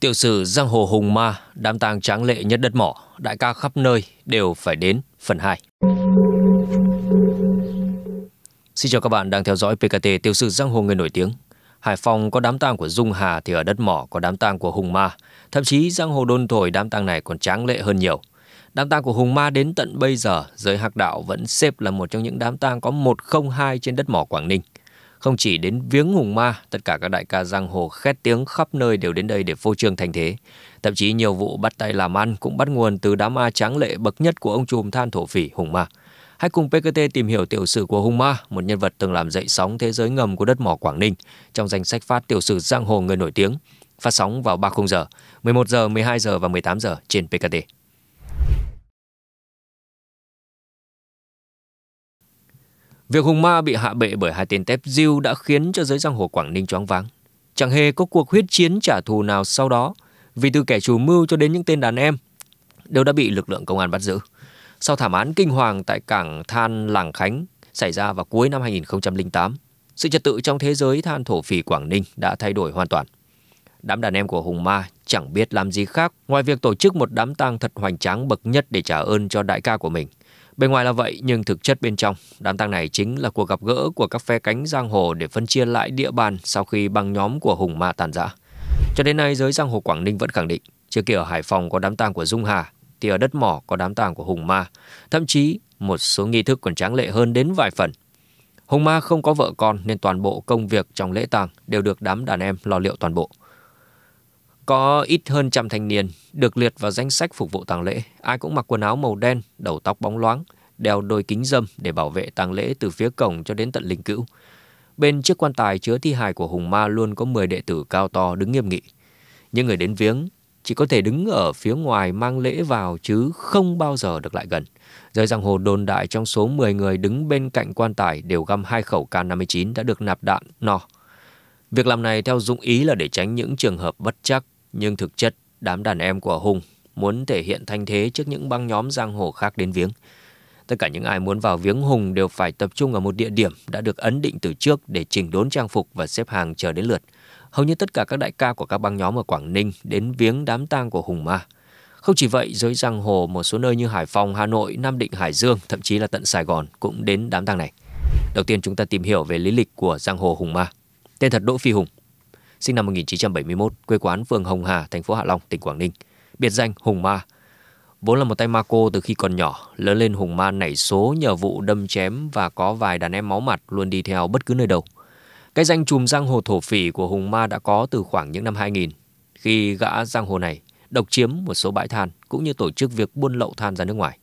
Tiểu sử Giang Hồ Hùng Ma, đám tang tráng lệ nhất đất mỏ, đại ca khắp nơi đều phải đến phần 2. Xin chào các bạn đang theo dõi PKT Tiểu sử Giang Hồ Người Nổi Tiếng. Hải Phòng có đám tang của Dung Hà thì ở đất mỏ có đám tang của Hùng Ma. Thậm chí Giang Hồ Đôn Thổi đám tang này còn tráng lệ hơn nhiều. Đám tang của Hùng Ma đến tận bây giờ, giới hạc đạo vẫn xếp là một trong những đám tang có 102 trên đất mỏ Quảng Ninh – không chỉ đến viếng hùng ma, tất cả các đại ca giang hồ khét tiếng khắp nơi đều đến đây để phô trương thành thế. Thậm chí nhiều vụ bắt tay làm ăn cũng bắt nguồn từ đám ma tráng lệ bậc nhất của ông trùm than thổ phỉ hùng ma. Hãy cùng PKT tìm hiểu tiểu sử của Hùng Ma, một nhân vật từng làm dậy sóng thế giới ngầm của đất mỏ Quảng Ninh trong danh sách phát tiểu sử giang hồ người nổi tiếng, phát sóng vào 3 khung giờ, 11 giờ, 12 giờ và 18 giờ trên PKT. Việc Hùng Ma bị hạ bệ bởi hai tên tép diêu đã khiến cho giới giang hồ Quảng Ninh choáng váng. Chẳng hề có cuộc huyết chiến trả thù nào sau đó, vì từ kẻ chủ mưu cho đến những tên đàn em đều đã bị lực lượng công an bắt giữ. Sau thảm án kinh hoàng tại cảng than Làng Khánh xảy ra vào cuối năm 2008, sự trật tự trong thế giới than thổ phỉ Quảng Ninh đã thay đổi hoàn toàn. Đám đàn em của Hùng Ma chẳng biết làm gì khác ngoài việc tổ chức một đám tang thật hoành tráng bậc nhất để trả ơn cho đại ca của mình – Bên ngoài là vậy nhưng thực chất bên trong, đám tang này chính là cuộc gặp gỡ của các phe cánh giang hồ để phân chia lại địa bàn sau khi băng nhóm của Hùng Ma tàn rã. Cho đến nay giới giang hồ Quảng Ninh vẫn khẳng định, trước kia ở Hải Phòng có đám tang của Dung Hà, thì ở đất mỏ có đám tang của Hùng Ma, thậm chí một số nghi thức còn tráng lệ hơn đến vài phần. Hùng Ma không có vợ con nên toàn bộ công việc trong lễ tang đều được đám đàn em lo liệu toàn bộ. Có ít hơn trăm thanh niên được liệt vào danh sách phục vụ tang lễ. Ai cũng mặc quần áo màu đen, đầu tóc bóng loáng, đeo đôi kính dâm để bảo vệ tang lễ từ phía cổng cho đến tận linh cữu. Bên chiếc quan tài chứa thi hài của Hùng Ma luôn có 10 đệ tử cao to đứng nghiêm nghị. Những người đến viếng chỉ có thể đứng ở phía ngoài mang lễ vào chứ không bao giờ được lại gần. Rời giang hồ đồn đại trong số 10 người đứng bên cạnh quan tài đều găm hai khẩu K-59 đã được nạp đạn no. Việc làm này theo dụng ý là để tránh những trường hợp bất chắc nhưng thực chất, đám đàn em của Hùng muốn thể hiện thanh thế trước những băng nhóm giang hồ khác đến viếng. Tất cả những ai muốn vào viếng Hùng đều phải tập trung ở một địa điểm đã được ấn định từ trước để chỉnh đốn trang phục và xếp hàng chờ đến lượt. Hầu như tất cả các đại ca của các băng nhóm ở Quảng Ninh đến viếng đám tang của Hùng Ma. Không chỉ vậy, giới giang hồ một số nơi như Hải Phòng, Hà Nội, Nam Định, Hải Dương, thậm chí là tận Sài Gòn cũng đến đám tang này. Đầu tiên chúng ta tìm hiểu về lý lịch của giang hồ Hùng Ma. Tên thật Đỗ Phi Hùng, sinh năm 1971, quê quán phường Hồng Hà, thành phố Hạ Long, tỉnh Quảng Ninh, biệt danh Hùng Ma. Vốn là một tay ma cô từ khi còn nhỏ, lớn lên Hùng Ma nảy số nhờ vụ đâm chém và có vài đàn em máu mặt luôn đi theo bất cứ nơi đâu. Cái danh chùm giang hồ thổ phỉ của Hùng Ma đã có từ khoảng những năm 2000, khi gã giang hồ này độc chiếm một số bãi than cũng như tổ chức việc buôn lậu than ra nước ngoài.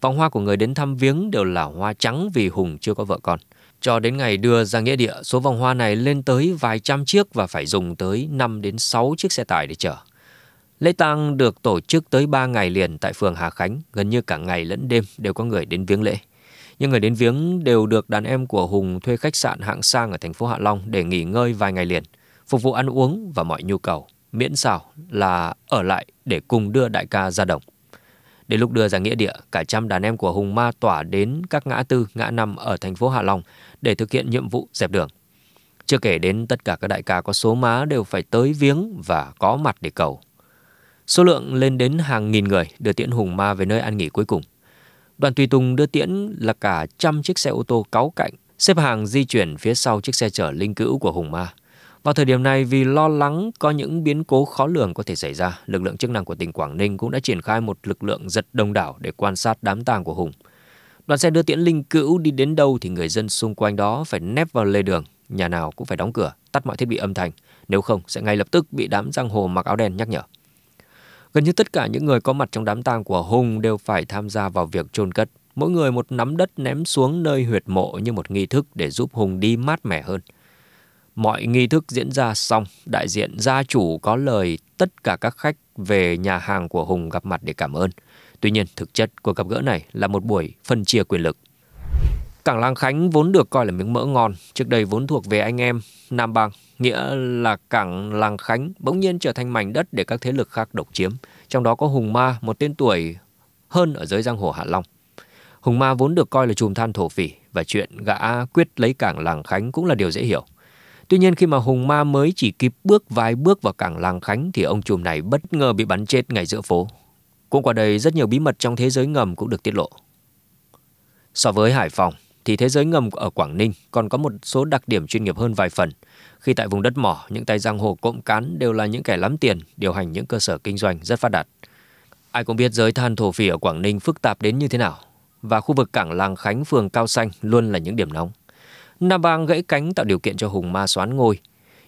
Vòng hoa của người đến thăm viếng đều là hoa trắng vì Hùng chưa có vợ con – cho đến ngày đưa ra nghĩa địa, số vòng hoa này lên tới vài trăm chiếc và phải dùng tới 5 đến 6 chiếc xe tải để chở. Lễ tang được tổ chức tới 3 ngày liền tại phường Hà Khánh, gần như cả ngày lẫn đêm đều có người đến viếng lễ. Những người đến viếng đều được đàn em của Hùng thuê khách sạn hạng sang ở thành phố Hạ Long để nghỉ ngơi vài ngày liền, phục vụ ăn uống và mọi nhu cầu, miễn sao là ở lại để cùng đưa đại ca ra đồng. Đến lúc đưa ra nghĩa địa, cả trăm đàn em của Hùng Ma tỏa đến các ngã tư, ngã năm ở thành phố Hạ Long để thực hiện nhiệm vụ dẹp đường. Chưa kể đến tất cả các đại ca có số má đều phải tới viếng và có mặt để cầu. Số lượng lên đến hàng nghìn người đưa tiễn Hùng Ma về nơi an nghỉ cuối cùng. Đoàn tùy tùng đưa tiễn là cả trăm chiếc xe ô tô cáu cạnh, xếp hàng di chuyển phía sau chiếc xe chở linh cữu của Hùng Ma. Vào thời điểm này, vì lo lắng có những biến cố khó lường có thể xảy ra, lực lượng chức năng của tỉnh Quảng Ninh cũng đã triển khai một lực lượng giật đông đảo để quan sát đám tang của Hùng. Đoàn xe đưa tiễn linh cữu đi đến đâu thì người dân xung quanh đó phải nép vào lề đường, nhà nào cũng phải đóng cửa, tắt mọi thiết bị âm thanh, nếu không sẽ ngay lập tức bị đám giang hồ mặc áo đen nhắc nhở. Gần như tất cả những người có mặt trong đám tang của Hùng đều phải tham gia vào việc chôn cất. Mỗi người một nắm đất ném xuống nơi huyệt mộ như một nghi thức để giúp Hùng đi mát mẻ hơn – Mọi nghi thức diễn ra xong, đại diện gia chủ có lời tất cả các khách về nhà hàng của Hùng gặp mặt để cảm ơn. Tuy nhiên, thực chất cuộc gặp gỡ này là một buổi phân chia quyền lực. Cảng Lang Khánh vốn được coi là miếng mỡ ngon, trước đây vốn thuộc về anh em Nam Bang, nghĩa là cảng Lang Khánh bỗng nhiên trở thành mảnh đất để các thế lực khác độc chiếm, trong đó có Hùng Ma, một tên tuổi hơn ở giới giang hồ Hạ Long. Hùng Ma vốn được coi là chùm than thổ phỉ và chuyện gã quyết lấy cảng Làng Khánh cũng là điều dễ hiểu. Tuy nhiên khi mà Hùng Ma mới chỉ kịp bước vài bước vào cảng Làng Khánh thì ông trùm này bất ngờ bị bắn chết ngay giữa phố. Cũng qua đây rất nhiều bí mật trong thế giới ngầm cũng được tiết lộ. So với Hải Phòng thì thế giới ngầm ở Quảng Ninh còn có một số đặc điểm chuyên nghiệp hơn vài phần. Khi tại vùng đất mỏ, những tay giang hồ cộng cán đều là những kẻ lắm tiền, điều hành những cơ sở kinh doanh rất phát đạt. Ai cũng biết giới than thổ phỉ ở Quảng Ninh phức tạp đến như thế nào. Và khu vực cảng Làng Khánh, phường Cao Xanh luôn là những điểm nóng. Nam Bang gãy cánh tạo điều kiện cho Hùng Ma xoán ngôi.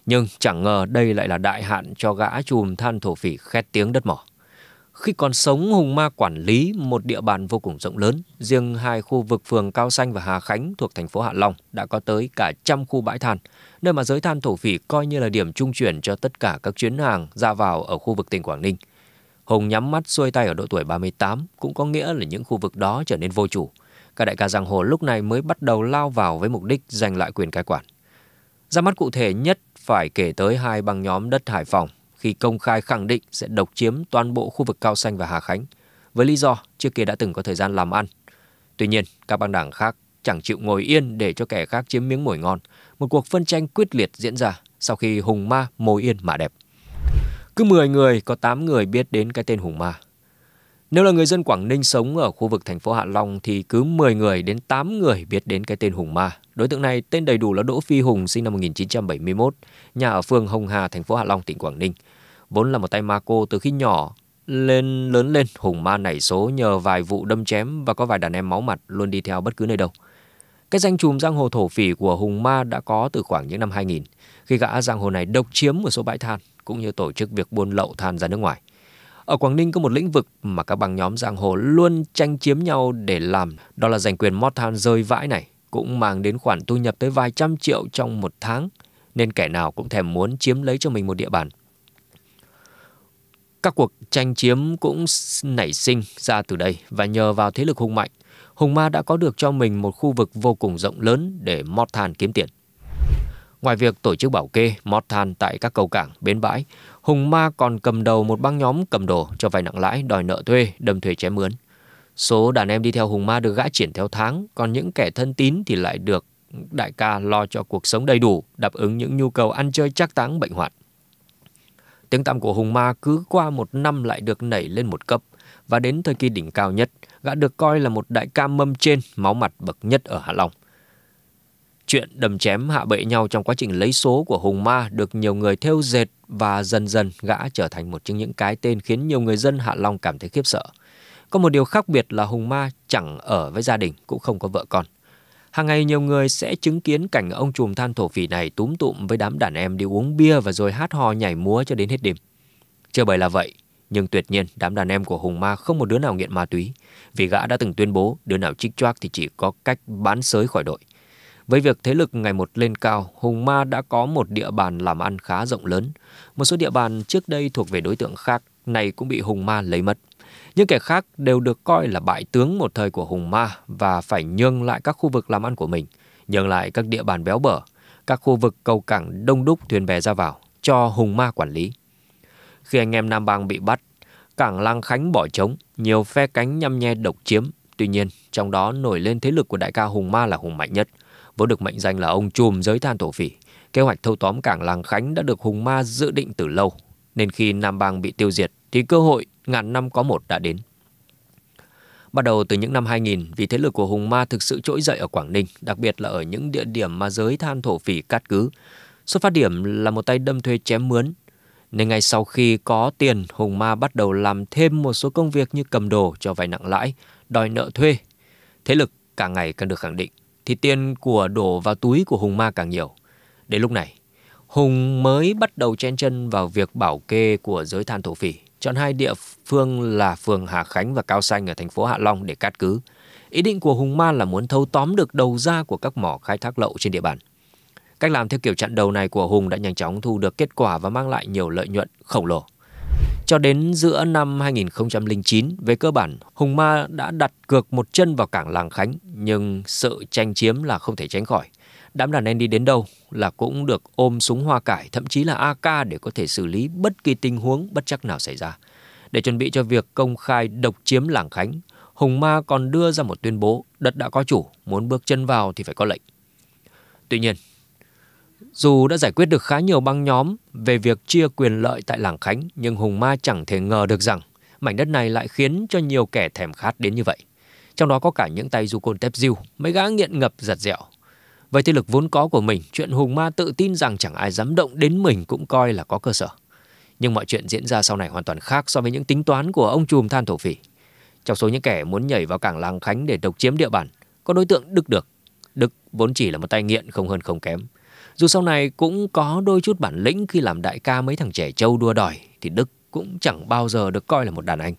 Nhưng chẳng ngờ đây lại là đại hạn cho gã chùm than thổ phỉ khét tiếng đất mỏ. Khi còn sống, Hùng Ma quản lý một địa bàn vô cùng rộng lớn. Riêng hai khu vực phường Cao Xanh và Hà Khánh thuộc thành phố Hạ Long đã có tới cả trăm khu bãi than, nơi mà giới than thổ phỉ coi như là điểm trung chuyển cho tất cả các chuyến hàng ra vào ở khu vực tỉnh Quảng Ninh. Hùng nhắm mắt xuôi tay ở độ tuổi 38 cũng có nghĩa là những khu vực đó trở nên vô chủ các đại ca giang hồ lúc này mới bắt đầu lao vào với mục đích giành lại quyền cai quản. Ra mắt cụ thể nhất phải kể tới hai băng nhóm đất Hải Phòng khi công khai khẳng định sẽ độc chiếm toàn bộ khu vực Cao Xanh và Hà Khánh với lý do trước kia đã từng có thời gian làm ăn. Tuy nhiên, các băng đảng khác chẳng chịu ngồi yên để cho kẻ khác chiếm miếng mồi ngon. Một cuộc phân tranh quyết liệt diễn ra sau khi Hùng Ma mồi yên mà đẹp. Cứ 10 người có 8 người biết đến cái tên Hùng Ma. Nếu là người dân Quảng Ninh sống ở khu vực thành phố Hạ Long thì cứ 10 người đến 8 người biết đến cái tên Hùng Ma. Đối tượng này tên đầy đủ là Đỗ Phi Hùng sinh năm 1971, nhà ở phường Hồng Hà, thành phố Hạ Long, tỉnh Quảng Ninh. Vốn là một tay ma cô từ khi nhỏ, lên lớn lên Hùng Ma nảy số nhờ vài vụ đâm chém và có vài đàn em máu mặt luôn đi theo bất cứ nơi đâu. Cái danh chùm giang hồ thổ phỉ của Hùng Ma đã có từ khoảng những năm 2000, khi gã giang hồ này độc chiếm một số bãi than cũng như tổ chức việc buôn lậu than ra nước ngoài. Ở Quảng Ninh có một lĩnh vực mà các băng nhóm giang hồ luôn tranh chiếm nhau để làm, đó là giành quyền mót than rơi vãi này, cũng mang đến khoản thu nhập tới vài trăm triệu trong một tháng, nên kẻ nào cũng thèm muốn chiếm lấy cho mình một địa bàn. Các cuộc tranh chiếm cũng nảy sinh ra từ đây và nhờ vào thế lực hùng mạnh, Hùng Ma đã có được cho mình một khu vực vô cùng rộng lớn để mót than kiếm tiền. Ngoài việc tổ chức bảo kê, mót than tại các cầu cảng, bến bãi, Hùng Ma còn cầm đầu một băng nhóm cầm đồ cho vay nặng lãi, đòi nợ thuê, đâm thuê chém mướn. Số đàn em đi theo Hùng Ma được gã triển theo tháng, còn những kẻ thân tín thì lại được đại ca lo cho cuộc sống đầy đủ, đáp ứng những nhu cầu ăn chơi chắc táng bệnh hoạn. Tiếng tăm của Hùng Ma cứ qua một năm lại được nảy lên một cấp, và đến thời kỳ đỉnh cao nhất, gã được coi là một đại ca mâm trên, máu mặt bậc nhất ở Hạ Long. Chuyện đầm chém hạ bệ nhau trong quá trình lấy số của Hùng Ma được nhiều người theo dệt và dần dần gã trở thành một trong những cái tên khiến nhiều người dân Hạ Long cảm thấy khiếp sợ. Có một điều khác biệt là Hùng Ma chẳng ở với gia đình, cũng không có vợ con. Hàng ngày nhiều người sẽ chứng kiến cảnh ông trùm than thổ phỉ này túm tụm với đám đàn em đi uống bia và rồi hát hò nhảy múa cho đến hết đêm. Chưa bởi là vậy, nhưng tuyệt nhiên đám đàn em của Hùng Ma không một đứa nào nghiện ma túy, vì gã đã từng tuyên bố đứa nào trích choác thì chỉ có cách bán sới khỏi đội. Với việc thế lực ngày một lên cao, Hùng Ma đã có một địa bàn làm ăn khá rộng lớn. Một số địa bàn trước đây thuộc về đối tượng khác, này cũng bị Hùng Ma lấy mất. Những kẻ khác đều được coi là bại tướng một thời của Hùng Ma và phải nhường lại các khu vực làm ăn của mình, nhường lại các địa bàn béo bở, các khu vực cầu cảng đông đúc thuyền bè ra vào cho Hùng Ma quản lý. Khi anh em Nam Bang bị bắt, cảng Lang Khánh bỏ trống, nhiều phe cánh nhăm nhe độc chiếm. Tuy nhiên, trong đó nổi lên thế lực của đại ca Hùng Ma là hùng mạnh nhất vốn được mệnh danh là ông chùm giới than thổ phỉ. Kế hoạch thâu tóm cảng làng Khánh đã được Hùng Ma dự định từ lâu, nên khi Nam Bang bị tiêu diệt thì cơ hội ngàn năm có một đã đến. Bắt đầu từ những năm 2000, vì thế lực của Hùng Ma thực sự trỗi dậy ở Quảng Ninh, đặc biệt là ở những địa điểm mà giới than thổ phỉ cát cứ. Xuất phát điểm là một tay đâm thuê chém mướn, nên ngay sau khi có tiền, Hùng Ma bắt đầu làm thêm một số công việc như cầm đồ cho vay nặng lãi, đòi nợ thuê. Thế lực càng ngày càng được khẳng định thì tiền của đổ vào túi của Hùng Ma càng nhiều. Đến lúc này, Hùng mới bắt đầu chen chân vào việc bảo kê của giới than thổ phỉ, chọn hai địa phương là phường Hà Khánh và Cao Xanh ở thành phố Hạ Long để cát cứ. Ý định của Hùng Ma là muốn thâu tóm được đầu ra của các mỏ khai thác lậu trên địa bàn. Cách làm theo kiểu chặn đầu này của Hùng đã nhanh chóng thu được kết quả và mang lại nhiều lợi nhuận khổng lồ. Cho đến giữa năm 2009, về cơ bản, Hùng Ma đã đặt cược một chân vào cảng Làng Khánh, nhưng sự tranh chiếm là không thể tránh khỏi. Đám đàn em đi đến đâu là cũng được ôm súng hoa cải, thậm chí là AK để có thể xử lý bất kỳ tình huống bất chắc nào xảy ra. Để chuẩn bị cho việc công khai độc chiếm Làng Khánh, Hùng Ma còn đưa ra một tuyên bố đất đã có chủ, muốn bước chân vào thì phải có lệnh. Tuy nhiên, dù đã giải quyết được khá nhiều băng nhóm về việc chia quyền lợi tại làng Khánh, nhưng Hùng Ma chẳng thể ngờ được rằng mảnh đất này lại khiến cho nhiều kẻ thèm khát đến như vậy. Trong đó có cả những tay du côn tép diêu, mấy gã nghiện ngập giật dẻo. Với thế lực vốn có của mình, chuyện Hùng Ma tự tin rằng chẳng ai dám động đến mình cũng coi là có cơ sở. Nhưng mọi chuyện diễn ra sau này hoàn toàn khác so với những tính toán của ông trùm than thổ phỉ. Trong số những kẻ muốn nhảy vào cảng làng Khánh để độc chiếm địa bàn, có đối tượng Đức được. Đức vốn chỉ là một tay nghiện không hơn không kém, dù sau này cũng có đôi chút bản lĩnh khi làm đại ca mấy thằng trẻ trâu đua đòi, thì Đức cũng chẳng bao giờ được coi là một đàn anh.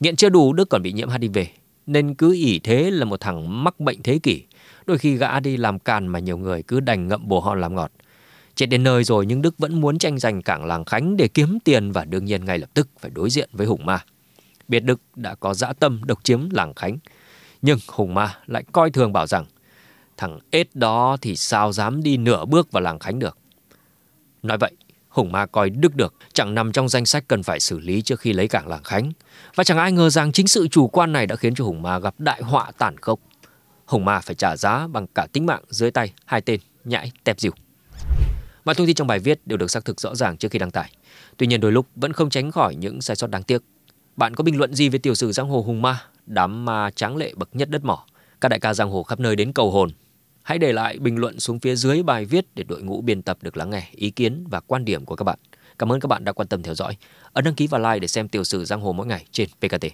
Nghiện chưa đủ Đức còn bị nhiễm HIV, nên cứ ỷ thế là một thằng mắc bệnh thế kỷ. Đôi khi gã đi làm càn mà nhiều người cứ đành ngậm bồ hòn làm ngọt. Chết đến nơi rồi nhưng Đức vẫn muốn tranh giành cảng làng Khánh để kiếm tiền và đương nhiên ngay lập tức phải đối diện với Hùng Ma. Biết Đức đã có dã tâm độc chiếm làng Khánh, nhưng Hùng Ma lại coi thường bảo rằng Thằng ếch đó thì sao dám đi nửa bước vào làng Khánh được. Nói vậy, Hùng Ma coi Đức được chẳng nằm trong danh sách cần phải xử lý trước khi lấy cảng làng Khánh. Và chẳng ai ngờ rằng chính sự chủ quan này đã khiến cho Hùng Ma gặp đại họa tàn khốc. Hùng Ma phải trả giá bằng cả tính mạng dưới tay hai tên nhãi tẹp dìu. Mọi thông tin trong bài viết đều được xác thực rõ ràng trước khi đăng tải. Tuy nhiên đôi lúc vẫn không tránh khỏi những sai sót đáng tiếc. Bạn có bình luận gì về tiểu sử giang hồ Hùng Ma, đám ma tráng lệ bậc nhất đất mỏ? Các đại ca giang hồ khắp nơi đến cầu hồn. Hãy để lại bình luận xuống phía dưới bài viết để đội ngũ biên tập được lắng nghe ý kiến và quan điểm của các bạn. Cảm ơn các bạn đã quan tâm theo dõi. Ấn đăng ký và like để xem tiểu sử giang hồ mỗi ngày trên PKT.